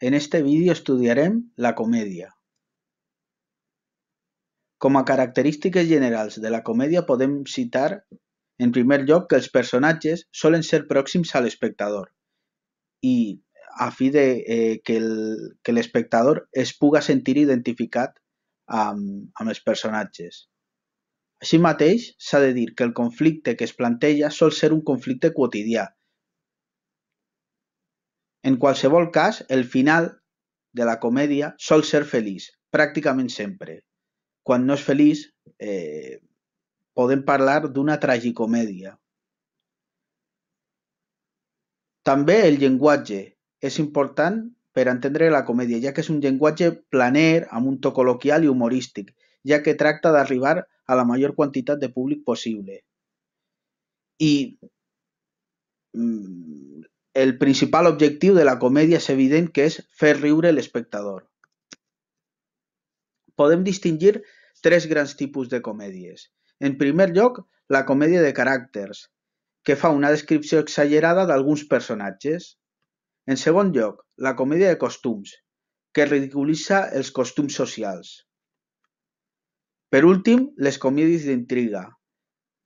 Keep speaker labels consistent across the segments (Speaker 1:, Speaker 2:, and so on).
Speaker 1: En este vídeo estudiarem la comèdia. Com a característiques generals de la comèdia podem citar en primer lloc que els personatges solen ser pròxims a l'espectador i a fi de eh, que l'espectador es puga sentir identificat amb, amb els personatges. Així mateix, s'ha de dir que el conflicte que es planteja sol ser un conflicte quotidià en qualsevol cas, el final de la comèdia sol ser feliç, pràcticament sempre. Quan no és feliç, eh, podem parlar d'una tragicomèdia. També el llenguatge és important per entendre la comèdia, ja que és un llenguatge planer, amb un to col·loquial i humorístic, ja que tracta d'arribar a la major quantitat de públic possible. I mm, el principal objectiu de la comèdia és evident que és fer riure l'espectador. Podem distingir tres grans tipus de comèdies. En primer lloc, la comèdia de caràcters, que fa una descripció exagerada d'alguns personatges. En segon lloc, la comèdia de costums, que ridiculitza els costums socials. Per últim, les comèdies d'intriga,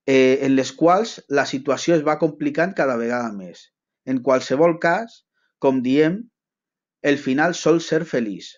Speaker 1: eh, en les quals la situació es va complicant cada vegada més. En qualsevol cas, com diem, el final sol ser feliç.